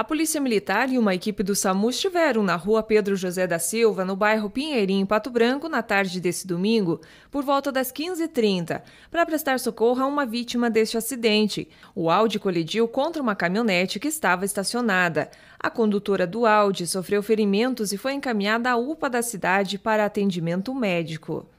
A Polícia Militar e uma equipe do SAMU estiveram na rua Pedro José da Silva, no bairro Pinheirinho, Pato Branco, na tarde desse domingo, por volta das 15h30, para prestar socorro a uma vítima deste acidente. O Audi colidiu contra uma caminhonete que estava estacionada. A condutora do Audi sofreu ferimentos e foi encaminhada à UPA da cidade para atendimento médico.